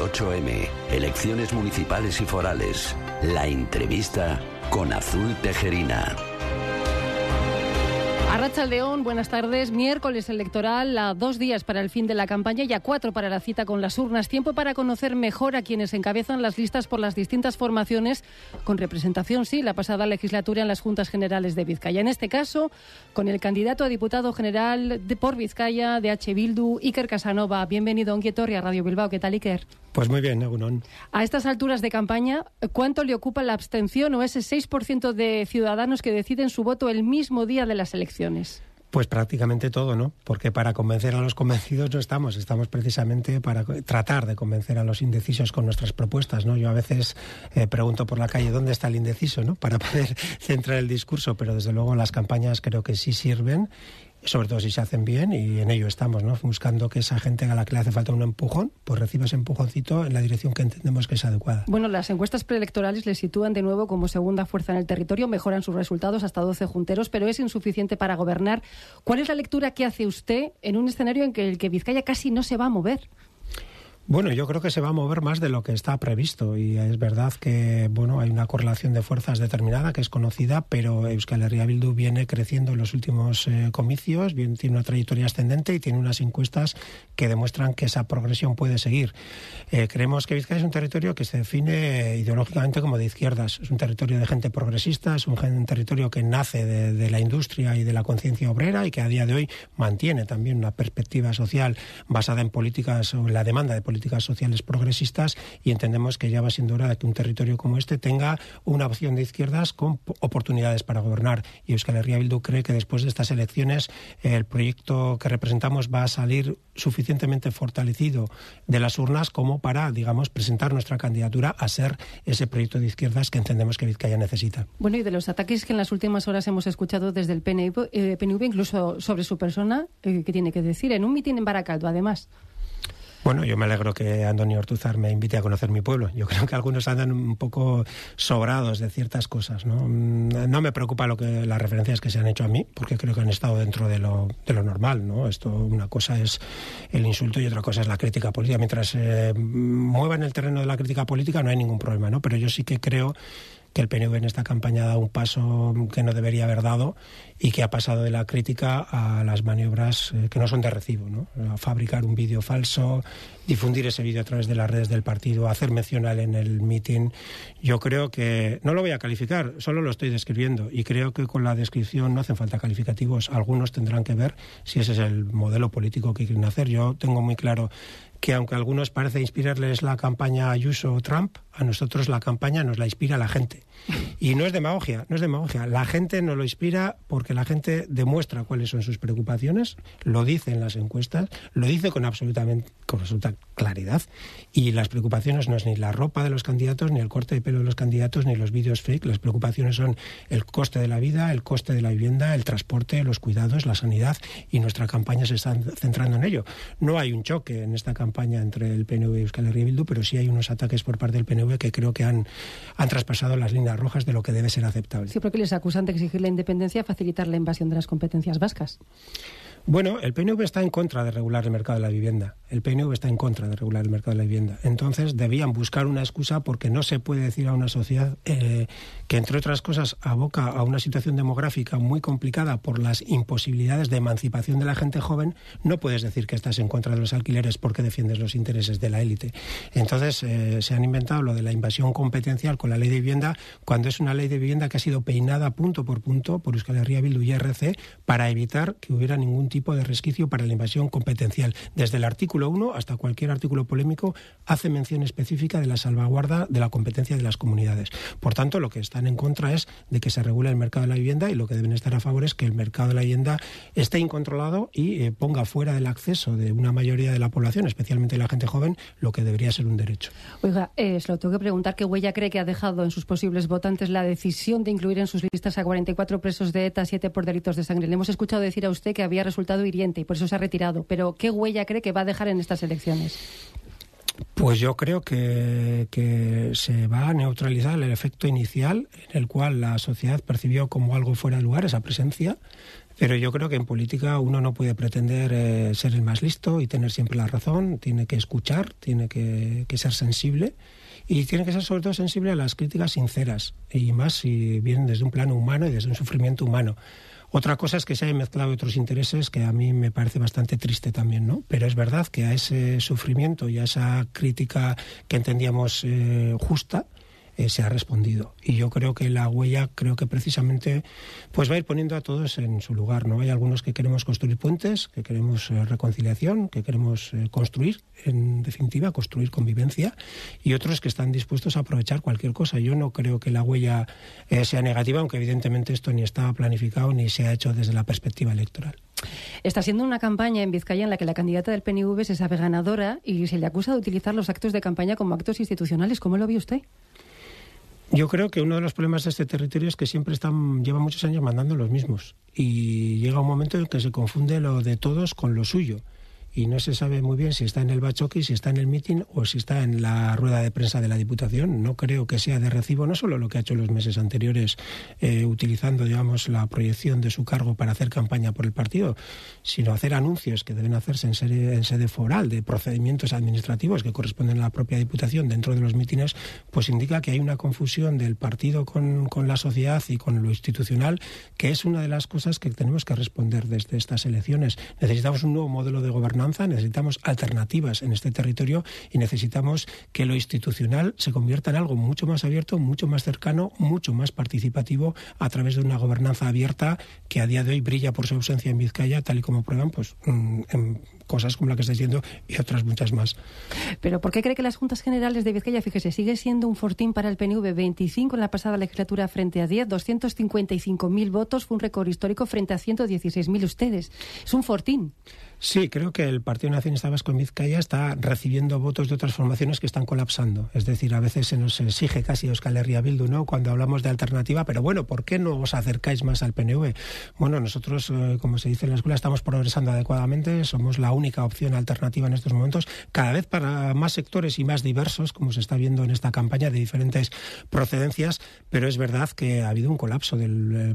8 m elecciones municipales y forales. La entrevista con Azul Tejerina. Arracha León, buenas tardes. Miércoles electoral, a dos días para el fin de la campaña y a cuatro para la cita con las urnas. Tiempo para conocer mejor a quienes encabezan las listas por las distintas formaciones con representación, sí, la pasada legislatura en las Juntas Generales de Vizcaya. En este caso, con el candidato a diputado general de por Vizcaya de H. Bildu, Iker Casanova. Bienvenido a Onguietorri Radio Bilbao. ¿Qué tal, Iker? Pues muy bien, Agunón. A estas alturas de campaña, ¿cuánto le ocupa la abstención o ese 6% de ciudadanos que deciden su voto el mismo día de las elecciones? Pues prácticamente todo, ¿no? Porque para convencer a los convencidos no estamos, estamos precisamente para tratar de convencer a los indecisos con nuestras propuestas, ¿no? Yo a veces eh, pregunto por la calle dónde está el indeciso, ¿no? Para poder centrar el discurso, pero desde luego las campañas creo que sí sirven sobre todo si se hacen bien, y en ello estamos, ¿no? buscando que esa gente a la que le hace falta un empujón, pues reciba ese empujoncito en la dirección que entendemos que es adecuada. Bueno, las encuestas preelectorales le sitúan de nuevo como segunda fuerza en el territorio, mejoran sus resultados hasta 12 junteros, pero es insuficiente para gobernar. ¿Cuál es la lectura que hace usted en un escenario en el que Vizcaya casi no se va a mover? Bueno, yo creo que se va a mover más de lo que está previsto y es verdad que bueno, hay una correlación de fuerzas determinada que es conocida, pero Euskal Herria Bildu viene creciendo en los últimos eh, comicios, tiene una trayectoria ascendente y tiene unas encuestas que demuestran que esa progresión puede seguir. Eh, creemos que Vizcaya es un territorio que se define eh, ideológicamente como de izquierdas, es un territorio de gente progresista, es un, territorio que nace de, de la industria y de la conciencia obrera y que a día de hoy mantiene también una perspectiva social basada en políticas o en la demanda de políticas políticas sociales progresistas y entendemos que ya va siendo hora de que un territorio como este tenga una opción de izquierdas con oportunidades para gobernar. Y Euskal Herria Bildu cree que después de estas elecciones el proyecto que representamos va a salir suficientemente fortalecido de las urnas como para, digamos, presentar nuestra candidatura a ser ese proyecto de izquierdas que entendemos que Vizcaya necesita. Bueno, y de los ataques que en las últimas horas hemos escuchado desde el PNV, eh, incluso sobre su persona, eh, ¿qué tiene que decir? En un mitin en Baracaldo, además. Bueno, yo me alegro que Antonio Ortuzar me invite a conocer mi pueblo. Yo creo que algunos andan un poco sobrados de ciertas cosas. No, mm, no me preocupa lo que las referencias que se han hecho a mí, porque creo que han estado dentro de lo, normal. ¿no? Esto, una cosa es el insulto y otra cosa es la crítica política. Mientras eh, muevan el terreno de la crítica política no hay ningún problema. ¿no? Pero yo sí que creo que el PNV en esta campaña ha dado un paso que no debería haber dado y que ha pasado de la crítica a las maniobras eh, que no son de recibo, ¿no? A fabricar un vídeo falso, difundir ese vídeo a través de las redes del partido, hacer mención en el meeting Yo creo que no lo voy a calificar, solo lo estoy describiendo y creo que con la descripción no hacen falta calificativos. Algunos tendrán que ver si ese es el modelo político que quieren hacer. Yo tengo muy claro que aunque a algunos parece inspirarles la campaña Ayuso Trump, a nosotros la campaña nos la inspira la gente. Y no es demagogia, no es demagogia. La gente nos lo inspira porque la gente demuestra cuáles son sus preocupaciones, lo dice en las encuestas, lo dice con, absolutamente, con absoluta claridad. Y las preocupaciones no es ni la ropa de los candidatos, ni el corte de pelo de los candidatos, ni los vídeos fake. Las preocupaciones son el coste de la vida, el coste de la vivienda, el transporte, los cuidados, la sanidad. Y nuestra campaña se está centrando en ello. No hay un choque en esta campaña entre el PNV y Euskal Herria Bildu, pero sí hay unos ataques por parte del PNV que creo que han, han traspasado las líneas rojas de lo que debe ser aceptable. Sí, porque les acusan de exigir la independencia facilitar la invasión de las competencias vascas? Bueno, el PNV está en contra de regular el mercado de la vivienda. El PNV está en contra de regular el mercado de la vivienda. Entonces debían buscar una excusa porque no se puede decir a una sociedad eh, que, entre otras cosas, aboca a una situación demográfica muy complicada por las imposibilidades de emancipación de la gente joven, no puedes decir que estás en contra de los alquileres porque defiendes los intereses de la élite. Entonces eh, se han inventado lo de la invasión competencial con la ley de vivienda cuando es una ley de vivienda que ha sido peinada punto por punto por Euskal Herria Bildu y RC para evitar que hubiera ningún tipo de resquicio para la invasión competencial. Desde el artículo 1 hasta cualquier artículo polémico hace mención específica de la salvaguarda de la competencia de las comunidades. Por tanto, lo que están en contra es de que se regule el mercado de la vivienda y lo que deben estar a favor es que el mercado de la vivienda esté incontrolado y eh, ponga fuera del acceso de una mayoría de la población, especialmente la gente joven, lo que debería ser un derecho. Oiga, es eh, se lo tengo que preguntar qué huella cree que ha dejado en sus posibles votantes la decisión de incluir en sus listas a 44 presos de ETA, 7 por delitos de sangre. Le hemos escuchado decir a usted que había hiriente y por eso se ha retirado. Pero ¿qué huella cree que va a dejar en estas elecciones? Pues yo creo que, se va a neutralizar el efecto inicial en el cual la sociedad percibió como algo fuera de lugar esa presencia, pero yo creo que en política uno no puede pretender eh, ser el más listo y tener siempre la razón, tiene que escuchar, tiene que, que ser sensible y tiene que ser sobre todo sensible a las críticas sinceras y más si vienen desde un plano humano y desde un sufrimiento humano otra cosa es que se hayan mezclado otros intereses que a mí me parece bastante triste también, ¿no? Pero es verdad que a ese sufrimiento y a esa crítica que entendíamos eh, justa, eh, se ha respondido. Y yo creo que la huella, creo que precisamente, pues va a ir poniendo a todos en su lugar. No hay algunos que queremos construir puentes, que queremos eh, reconciliación, que queremos eh, construir, en definitiva, construir convivencia, y otros que están dispuestos a aprovechar cualquier cosa. Yo no creo que la huella sea negativa, aunque evidentemente esto ni estaba planificado ni se ha hecho desde la perspectiva electoral. Está siendo una campaña en Vizcaya en la que la candidata del PNV se sabe ganadora y se le acusa de utilizar los actos de campaña como actos institucionales. ¿Cómo lo vio usted? Yo creo que uno de los problemas de este territorio es que siempre están, lleva muchos años mandando los mismos y llega un momento en que se confunde lo de todos con lo suyo y no se sabe muy bien si está en el Bachoqui, si está en el mitin o si está en la rueda de prensa de la Diputación. No creo que sea de recibo, no solo lo que ha hecho en los meses anteriores, eh, utilizando, digamos, la proyección de su cargo para hacer campaña por el partido, sino hacer anuncios que deben hacerse en, sede foral de procedimientos administrativos que corresponden a la propia Diputación dentro de los mítines, pues indica que hay una confusión del partido con, con la sociedad y con lo institucional, que es una de las cosas que tenemos que responder desde estas elecciones. Necesitamos un nuevo modelo de gobernanza necesitamos alternativas en este territorio y necesitamos que lo institucional se convierta en algo mucho más abierto, mucho más cercano, mucho más participativo a través de una gobernanza abierta que a día de hoy brilla por su ausencia en Vizcaya, tal y como prueban pues, mm, en cosas como la que está diciendo y otras muchas más. Pero ¿por qué cree que las Juntas Generales de Vizcaya, fíjese, sigue siendo un fortín para el PNV 25 en la pasada legislatura frente a 10, 255.000 votos, fue un récord histórico frente a 116.000 ustedes? Es un fortín. Sí, creo que el Partido Nacionalista Vasco en Vizcaya está recibiendo votos de otras formaciones que están colapsando. Es decir, a veces se nos exige casi Euskal Herria Bildu, Cuando hablamos de alternativa, pero bueno, ¿por qué no os acercáis más al PNV? Bueno, nosotros, eh, como se dice en la escuela, estamos progresando adecuadamente, somos la única opción alternativa en estos momentos, cada vez para más sectores y más diversos, como se está viendo en esta campaña de diferentes procedencias, pero es verdad que ha habido un colapso eh,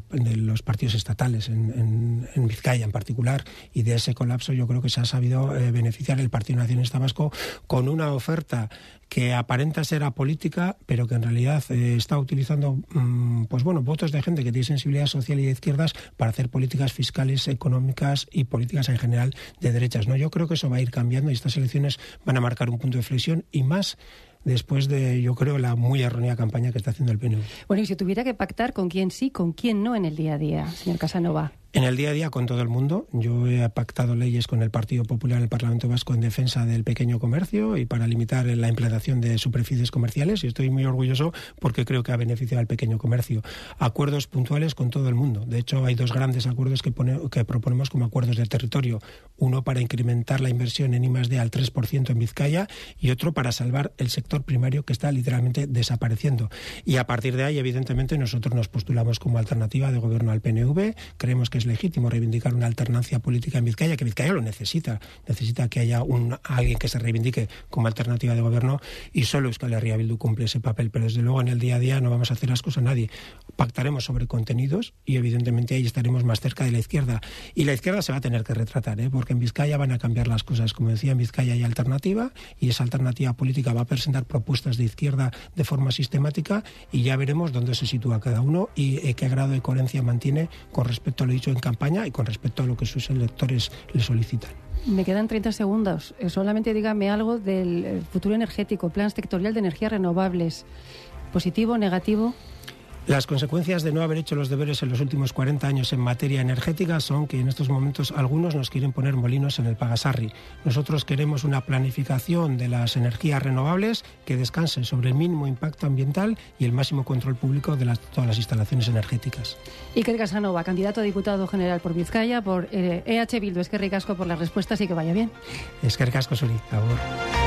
de los partidos estatales en Vizcaya en particular y de ese colapso yo creo que se ha sabido eh, beneficiar el Partido Nacionalista Vasco con una oferta que aparenta ser apolítica, pero que en realidad eh, está utilizando mm, pues bueno, votos de gente que tiene sensibilidad social y de izquierdas para hacer políticas fiscales, económicas y políticas en general de derechas. ¿no? Yo creo que eso va a ir cambiando y estas elecciones van a marcar un punto de flexión y más después de, yo creo, la muy errónea campaña que está haciendo el PNV. Bueno, y si tuviera que pactar con quién sí, con quién no en el día a día, señor Casanova. En el día a día con todo el mundo, yo he pactado leyes con el Partido Popular en el Parlamento Vasco en defensa del pequeño comercio y para limitar la implantación de superficies comerciales y estoy muy orgulloso porque creo que ha beneficiado al pequeño comercio. Acuerdos puntuales con todo el mundo. De hecho, hay dos grandes acuerdos que, que proponemos como acuerdos de territorio. Uno para incrementar la inversión en I D al 3% en Vizcaya y otro para salvar el sector primario que está literalmente desapareciendo. Y a partir de ahí, evidentemente, nosotros nos postulamos como alternativa de gobierno al PNV. Creemos que es legítimo reivindicar una alternancia política en Vizcaya, que Vizcaya lo necesita, necesita que haya un, alguien que se reivindique como alternativa de gobierno y solo Euskal Herria Bildu cumple ese papel, pero desde luego en el día a día no vamos a hacer las cosas a nadie. Pactaremos sobre contenidos y evidentemente ahí estaremos más cerca de la izquierda. Y la izquierda se va a tener que retratar, ¿eh? porque en Vizcaya van a cambiar las cosas. Como decía, en Vizcaya hay alternativa y esa alternativa política va a presentar propuestas de izquierda de forma sistemática y ya veremos dónde se sitúa cada uno y eh, qué grado de coherencia mantiene con respecto a lo dicho en campaña y con respecto a lo que sus electores le solicitan. Me quedan 30 segundos. Eh, solamente dígame algo del eh, futuro energético, plan sectorial de energías renovables, positivo, negativo. Las consecuencias de no haber hecho los deberes en los últimos 40 años en materia energética son que en estos momentos algunos nos quieren poner molinos en el Pagasarri. Nosotros queremos una planificación de las energías renovables que descansen sobre el mínimo impacto ambiental y el máximo control público de todas las instalaciones energéticas. Iker Casanova, candidato a diputado general por Vizcaya, por EH e Bildu. Es que por las respuestas y que vaya bien. Es que ricasco, favor.